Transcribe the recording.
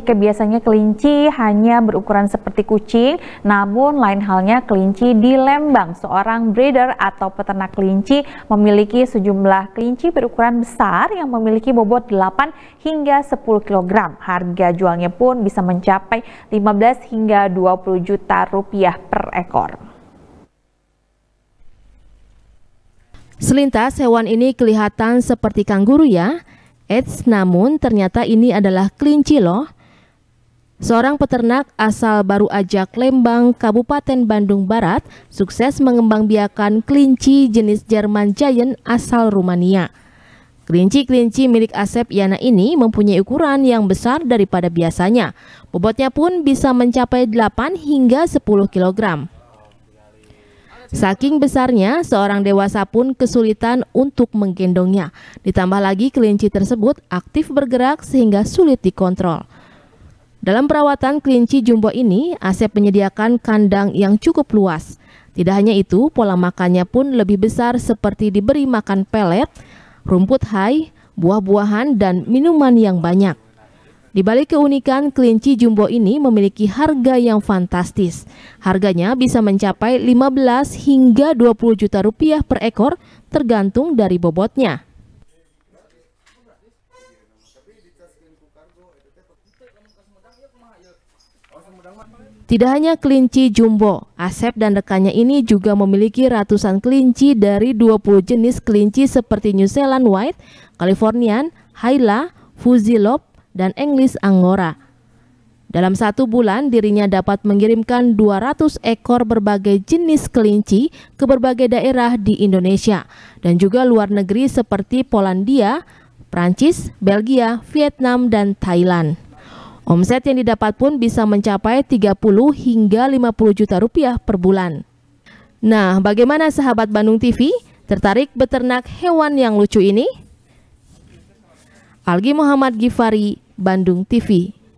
jika biasanya kelinci hanya berukuran seperti kucing, namun lain halnya kelinci di Lembang. Seorang breeder atau peternak kelinci memiliki sejumlah kelinci berukuran besar yang memiliki bobot 8 hingga 10 kg. Harga jualnya pun bisa mencapai 15 hingga 20 juta rupiah per ekor. Selintas hewan ini kelihatan seperti kanguru ya. Eits, namun ternyata ini adalah kelinci loh. Seorang peternak asal Baru Ajak Lembang, Kabupaten Bandung Barat, sukses mengembangbiakan kelinci jenis Jerman Giant asal Rumania. Kelinci-kelinci milik Asep Yana ini mempunyai ukuran yang besar daripada biasanya. Bobotnya pun bisa mencapai 8 hingga 10 kg. Saking besarnya, seorang dewasa pun kesulitan untuk menggendongnya. Ditambah lagi kelinci tersebut aktif bergerak sehingga sulit dikontrol. Dalam perawatan kelinci jumbo ini, Asep menyediakan kandang yang cukup luas. Tidak hanya itu, pola makannya pun lebih besar seperti diberi makan pelet, rumput hai, buah-buahan, dan minuman yang banyak. Di balik keunikan, kelinci jumbo ini memiliki harga yang fantastis. Harganya bisa mencapai 15 hingga 20 juta rupiah per ekor tergantung dari bobotnya. Iya, iya. Iya. Tidak hanya kelinci jumbo, Asep dan rekannya ini juga memiliki ratusan kelinci dari 20 jenis kelinci seperti New Zealand White, Californian, Haila, Fuzilop, dan English Angora. Dalam satu bulan, dirinya dapat mengirimkan 200 ekor berbagai jenis kelinci ke berbagai daerah di Indonesia dan juga luar negeri seperti Polandia, Prancis, Belgia, Vietnam, dan Thailand. Omset yang didapat pun bisa mencapai 30 hingga 50 juta rupiah per bulan. Nah, bagaimana sahabat Bandung TV? Tertarik beternak hewan yang lucu ini? Algi Muhammad Gifari, Bandung TV.